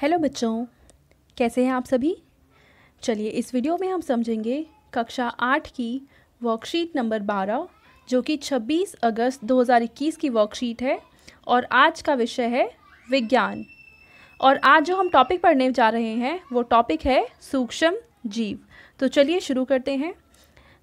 hello बच्चों कैसे हैं आप सभी चलिए इस वीडियो में हम समझेंगे कक्षा आठ की वर्कशीट नंबर बारह जो कि छब्बीस अगस्त 2021 की वर्कशीट है और आज का विषय है विज्ञान और आज जो हम टॉपिक पढ़ने जा रहे हैं वो टॉपिक है सूक्ष्म जीव तो चलिए शुरू करते हैं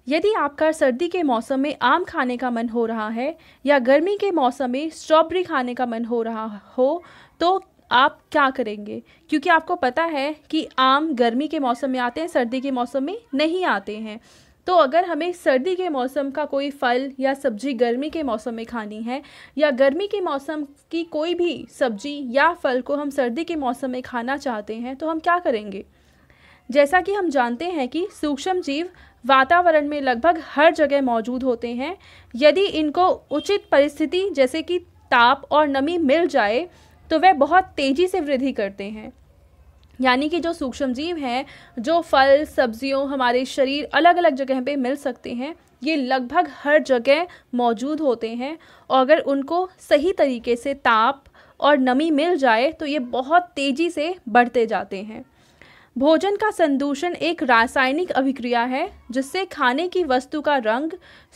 यदि आपका सर्दी के मौसम में आम खाने का मन हो रहा है या गर्मी के मौसम में स्ट्रॉबेरी खाने का मन हो रहा हो तो आप क्या करेंगे क्योंकि आपको पता है कि आम गर्मी के मौसम में आते हैं सर्दी के मौसम में नहीं आते हैं तो अगर हमें सर्दी के मौसम का कोई फल या सब्जी गर्मी के मौसम में खानी है या गर्मी के मौसम की कोई भी सब्जी या फल को हम सर्दी के मौसम में खाना चाहते हैं तो हम क्या करेंगे जैसा कि हम जानते हैं कि सूक्ष्म जीव वातावरण में लगभग हर जगह मौजूद होते हैं यदि इनको उचित परिस्थिति जैसे कि ताप और नमी मिल जाए तो वह बहुत तेज़ी से वृद्धि करते हैं यानी कि जो सूक्ष्म जीव हैं जो फल सब्जियों हमारे शरीर अलग अलग जगह पे मिल सकते हैं ये लगभग हर जगह मौजूद होते हैं और अगर उनको सही तरीके से ताप और नमी मिल जाए तो ये बहुत तेज़ी से बढ़ते जाते हैं भोजन का संदूषण एक रासायनिक अभिक्रिया है जिससे खाने की वस्तु का रंग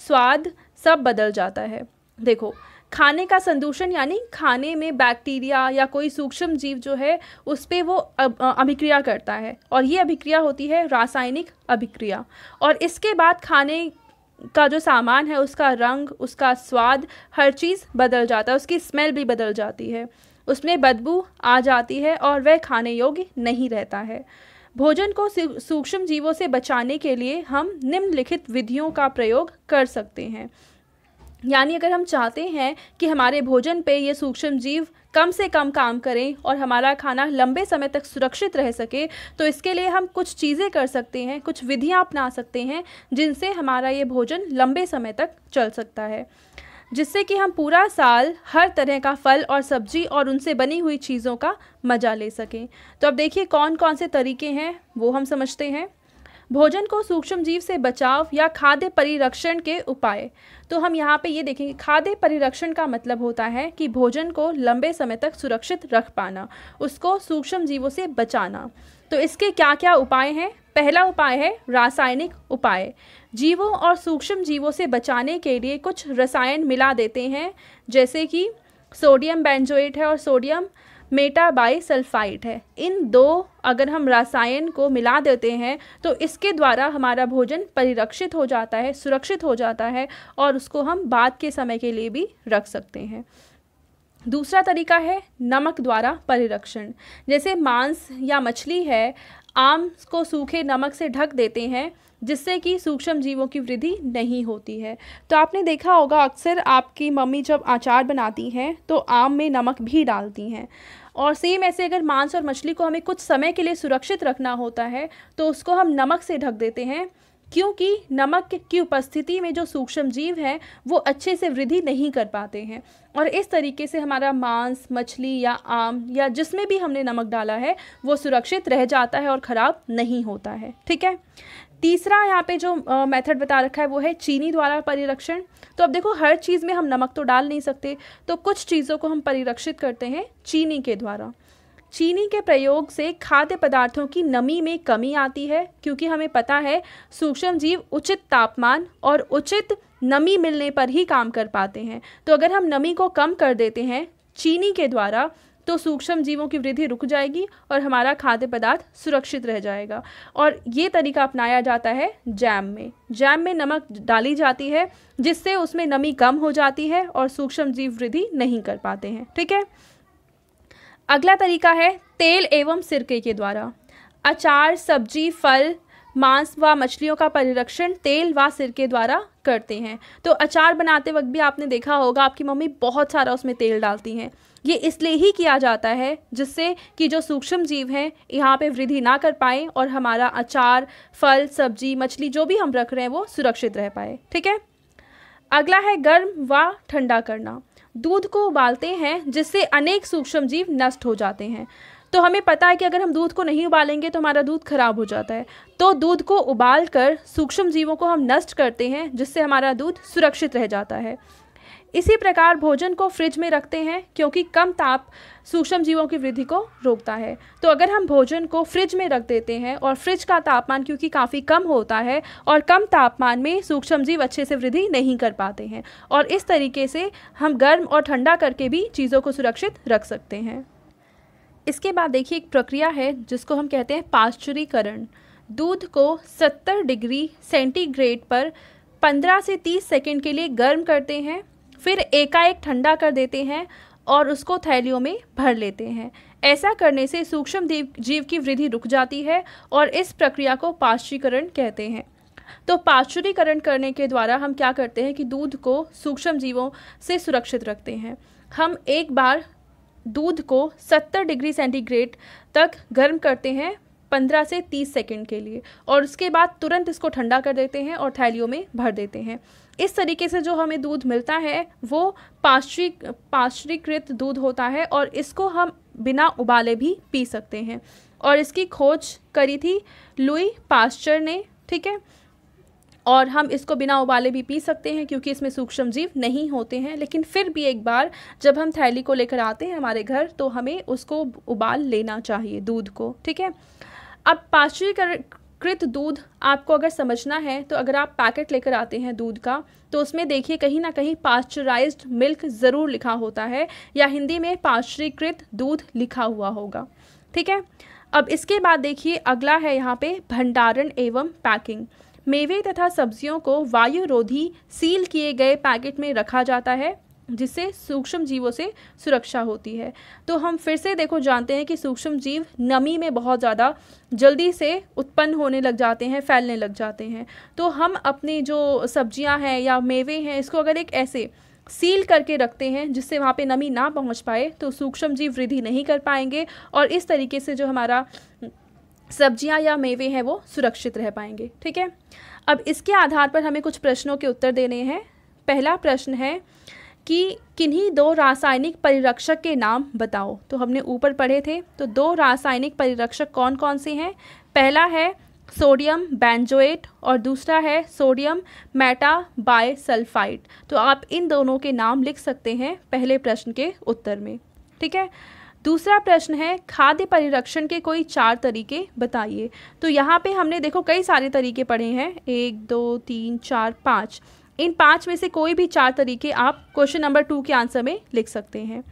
स्वाद सब बदल जाता है देखो खाने का संदूषण यानी खाने में बैक्टीरिया या कोई सूक्ष्म जीव जो है उस पर वो अभिक्रिया करता है और ये अभिक्रिया होती है रासायनिक अभिक्रिया और इसके बाद खाने का जो सामान है उसका रंग उसका स्वाद हर चीज़ बदल जाता है उसकी स्मेल भी बदल जाती है उसमें बदबू आ जाती है और वह खाने योग्य नहीं रहता है भोजन को सूक्ष्म जीवों से बचाने के लिए हम निम्नलिखित विधियों का प्रयोग कर सकते हैं यानी अगर हम चाहते हैं कि हमारे भोजन पे ये सूक्ष्म जीव कम से कम काम करें और हमारा खाना लंबे समय तक सुरक्षित रह सके तो इसके लिए हम कुछ चीज़ें कर सकते हैं कुछ विधियां अपना सकते हैं जिनसे हमारा ये भोजन लंबे समय तक चल सकता है जिससे कि हम पूरा साल हर तरह का फल और सब्जी और उनसे बनी हुई चीज़ों का मज़ा ले सकें तो अब देखिए कौन कौन से तरीके हैं वो हम समझते हैं भोजन को सूक्ष्म जीव से बचाव या खाद्य परिरक्षण के उपाय तो हम यहाँ पे ये देखेंगे खाद्य परिरक्षण का मतलब होता है कि भोजन को लंबे समय तक सुरक्षित रख पाना उसको सूक्ष्म जीवों से बचाना तो इसके क्या क्या उपाय हैं पहला उपाय है रासायनिक उपाय जीवों और सूक्ष्म जीवों से बचाने के लिए कुछ रसायन मिला देते हैं जैसे कि सोडियम बेंजोएट है और सोडियम मेटाबाइसल्फाइड है इन दो अगर हम रसायन को मिला देते हैं तो इसके द्वारा हमारा भोजन परिरक्षित हो जाता है सुरक्षित हो जाता है और उसको हम बाद के समय के लिए भी रख सकते हैं दूसरा तरीका है नमक द्वारा परिरक्षण जैसे मांस या मछली है आम को सूखे नमक से ढक देते हैं जिससे कि सूक्ष्म जीवों की वृद्धि नहीं होती है तो आपने देखा होगा अक्सर आपकी मम्मी जब अचार बनाती हैं तो आम में नमक भी डालती हैं और सेम ऐसे अगर मांस और मछली को हमें कुछ समय के लिए सुरक्षित रखना होता है तो उसको हम नमक से ढक देते हैं क्योंकि नमक की उपस्थिति में जो सूक्ष्म जीव हैं वो अच्छे से वृद्धि नहीं कर पाते हैं और इस तरीके से हमारा मांस मछली या आम या जिसमें भी हमने नमक डाला है वो सुरक्षित रह जाता है और ख़राब नहीं होता है ठीक है तीसरा यहाँ पे जो मेथड बता रखा है वो है चीनी द्वारा परिरक्षण तो अब देखो हर चीज़ में हम नमक तो डाल नहीं सकते तो कुछ चीज़ों को हम परिरक्षित करते हैं चीनी के द्वारा चीनी के प्रयोग से खाद्य पदार्थों की नमी में कमी आती है क्योंकि हमें पता है सूक्ष्म जीव उचित तापमान और उचित नमी मिलने पर ही काम कर पाते हैं तो अगर हम नमी को कम कर देते हैं चीनी के द्वारा तो सूक्ष्म जीवों की वृद्धि रुक जाएगी और हमारा खाद्य पदार्थ सुरक्षित रह जाएगा और ये तरीका अपनाया जाता है जैम में जैम में नमक डाली जाती है जिससे उसमें नमी कम हो जाती है और सूक्ष्म जीव वृद्धि नहीं कर पाते हैं ठीक है अगला तरीका है तेल एवं सिरके के द्वारा अचार सब्जी फल मांस व मछलियों का परिरक्षण तेल व सिरके द्वारा करते हैं तो अचार बनाते वक्त भी आपने देखा होगा आपकी मम्मी बहुत सारा उसमें तेल डालती हैं ये इसलिए ही किया जाता है जिससे कि जो सूक्ष्म जीव हैं यहाँ पे वृद्धि ना कर पाएँ और हमारा अचार फल सब्जी मछली जो भी हम रख रहे हैं वो सुरक्षित रह पाए ठीक है अगला है गर्म व ठंडा करना दूध को उबालते हैं जिससे अनेक सूक्ष्म जीव नष्ट हो जाते हैं तो हमें पता है कि अगर हम दूध को नहीं उबालेंगे तो हमारा दूध खराब हो जाता है तो दूध को उबाल कर सूक्ष्म जीवों को हम नष्ट करते हैं जिससे हमारा दूध सुरक्षित रह जाता है इसी प्रकार भोजन को फ्रिज में रखते हैं क्योंकि कम ताप सूक्ष्म जीवों की वृद्धि को रोकता है तो अगर हम भोजन को फ्रिज में रख देते हैं और फ्रिज का तापमान क्योंकि काफ़ी कम होता है और कम तापमान में सूक्ष्म जीव अच्छे से वृद्धि नहीं कर पाते हैं और इस तरीके से हम गर्म और ठंडा करके भी चीज़ों को सुरक्षित रख सकते हैं इसके बाद देखिए एक प्रक्रिया है जिसको हम कहते हैं पाश्चुरीकरण दूध को 70 डिग्री सेंटीग्रेड पर 15 से 30 सेकेंड के लिए गर्म करते हैं फिर एकाएक ठंडा कर देते हैं और उसको थैलियों में भर लेते हैं ऐसा करने से सूक्ष्म जीव की वृद्धि रुक जाती है और इस प्रक्रिया को पाश्चीकरण कहते हैं तो पाश्चुरीकरण करने के द्वारा हम क्या करते हैं कि दूध को सूक्ष्म जीवों से सुरक्षित रखते हैं हम एक बार दूध को 70 डिग्री सेंटीग्रेड तक गर्म करते हैं पंद्रह से तीस सेकेंड के लिए और उसके बाद तुरंत इसको ठंडा कर देते हैं और थैलियों में भर देते हैं इस तरीके से जो हमें दूध मिलता है वो पाश्चरी पाश्चरीकृत दूध होता है और इसको हम बिना उबाले भी पी सकते हैं और इसकी खोज करी थी लुई पास्चर ने ठीक है और हम इसको बिना उबाले भी पी सकते हैं क्योंकि इसमें सूक्ष्म जीव नहीं होते हैं लेकिन फिर भी एक बार जब हम थैली को लेकर आते हैं हमारे घर तो हमें उसको उबाल लेना चाहिए दूध को ठीक है अब पाश्चरीकृत दूध आपको अगर समझना है तो अगर आप पैकेट लेकर आते हैं दूध का तो उसमें देखिए कहीं ना कहीं पास्चराइज्ड मिल्क ज़रूर लिखा होता है या हिंदी में पाश्चरीकृत दूध लिखा हुआ होगा ठीक है अब इसके बाद देखिए अगला है यहाँ पे भंडारण एवं पैकिंग मेवे तथा सब्जियों को वायुरोधी सील किए गए पैकेट में रखा जाता है जिससे सूक्ष्म जीवों से सुरक्षा होती है तो हम फिर से देखो जानते हैं कि सूक्ष्म जीव नमी में बहुत ज़्यादा जल्दी से उत्पन्न होने लग जाते हैं फैलने लग जाते हैं तो हम अपनी जो सब्जियां हैं या मेवे हैं इसको अगर एक ऐसे सील करके रखते हैं जिससे वहाँ पे नमी ना पहुँच पाए तो सूक्ष्म जीव वृद्धि नहीं कर पाएंगे और इस तरीके से जो हमारा सब्जियाँ या मेवे हैं वो सुरक्षित रह पाएंगे ठीक है अब इसके आधार पर हमें कुछ प्रश्नों के उत्तर देने हैं पहला प्रश्न है कि किन्हीं दो रासायनिक परिरक्षक के नाम बताओ तो हमने ऊपर पढ़े थे तो दो रासायनिक परिरक्षक कौन कौन से हैं पहला है सोडियम बैंजोएट और दूसरा है सोडियम मेटा बायसल्फाइड तो आप इन दोनों के नाम लिख सकते हैं पहले प्रश्न के उत्तर में ठीक है दूसरा प्रश्न है खाद्य परिरक्षण के कोई चार तरीके बताइए तो यहाँ पे हमने देखो कई सारे तरीके पढ़े हैं एक दो तीन चार पाँच इन पाँच में से कोई भी चार तरीके आप क्वेश्चन नंबर टू के आंसर में लिख सकते हैं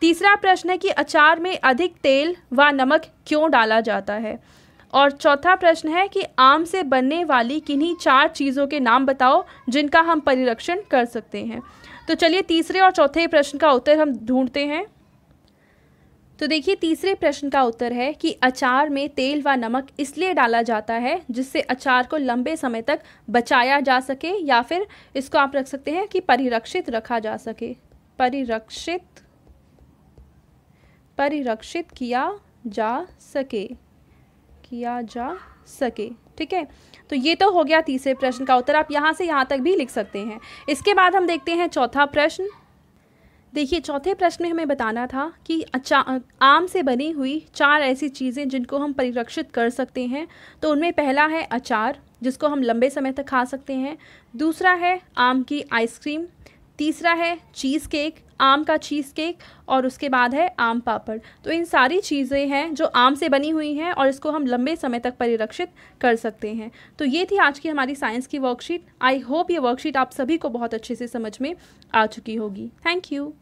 तीसरा प्रश्न है कि अचार में अधिक तेल व नमक क्यों डाला जाता है और चौथा प्रश्न है कि आम से बनने वाली किन्हीं चार चीज़ों के नाम बताओ जिनका हम परिरक्षण कर सकते हैं तो चलिए तीसरे और चौथे प्रश्न का उत्तर हम ढूंढते हैं तो देखिए तीसरे प्रश्न का उत्तर है कि अचार में तेल व नमक इसलिए डाला जाता है जिससे अचार को लंबे समय तक बचाया जा सके या फिर इसको आप रख सकते हैं कि परिरक्षित रखा जा सके परिरक्षित परिरक्षित किया जा सके किया जा सके ठीक है तो ये तो हो गया तीसरे प्रश्न का उत्तर आप यहाँ से यहाँ तक भी लिख सकते हैं इसके बाद हम देखते हैं चौथा प्रश्न देखिए चौथे प्रश्न में हमें बताना था कि अच्छा आम से बनी हुई चार ऐसी चीज़ें जिनको हम परिरक्षित कर सकते हैं तो उनमें पहला है अचार जिसको हम लंबे समय तक खा सकते हैं दूसरा है आम की आइसक्रीम तीसरा है चीज़ केक आम का चीज़ केक और उसके बाद है आम पापड़ तो इन सारी चीज़ें हैं जो आम से बनी हुई हैं और इसको हम लंबे समय तक परिरक्षित कर सकते हैं तो ये थी आज की हमारी साइंस की वर्कशीट आई होप ये वर्कशीट आप सभी को बहुत अच्छे से समझ में आ चुकी होगी थैंक यू